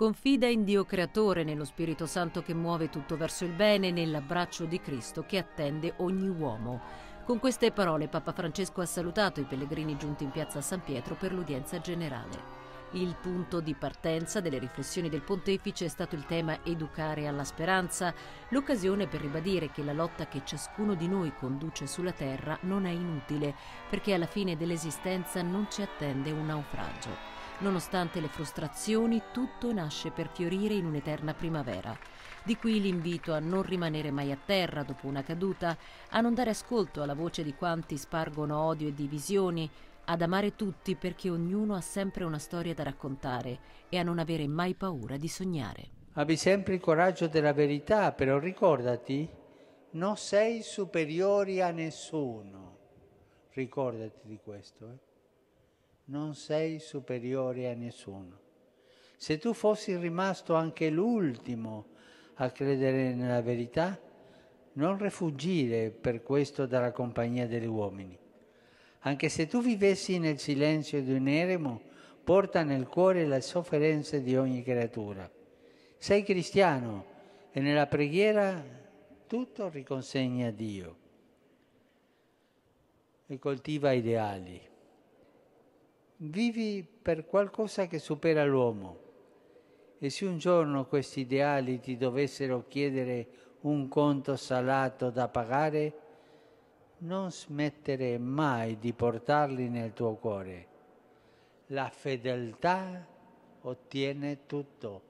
Confida in Dio Creatore, nello Spirito Santo che muove tutto verso il bene, nell'abbraccio di Cristo che attende ogni uomo. Con queste parole Papa Francesco ha salutato i pellegrini giunti in piazza San Pietro per l'udienza generale. Il punto di partenza delle riflessioni del pontefice è stato il tema Educare alla speranza, l'occasione per ribadire che la lotta che ciascuno di noi conduce sulla terra non è inutile, perché alla fine dell'esistenza non ci attende un naufragio. Nonostante le frustrazioni, tutto nasce per fiorire in un'eterna primavera. Di qui l'invito a non rimanere mai a terra dopo una caduta, a non dare ascolto alla voce di quanti spargono odio e divisioni, ad amare tutti perché ognuno ha sempre una storia da raccontare e a non avere mai paura di sognare. Abbi sempre il coraggio della verità, però ricordati, non sei superiore a nessuno. Ricordati di questo. Eh? non sei superiore a nessuno. Se tu fossi rimasto anche l'ultimo a credere nella verità, non rifugire per questo dalla compagnia degli uomini. Anche se tu vivessi nel silenzio di un eremo, porta nel cuore le sofferenze di ogni creatura. Sei cristiano e nella preghiera tutto riconsegna a Dio e coltiva ideali vivi per qualcosa che supera l'uomo. E se un giorno questi ideali ti dovessero chiedere un conto salato da pagare, non smettere mai di portarli nel tuo cuore. La fedeltà ottiene tutto.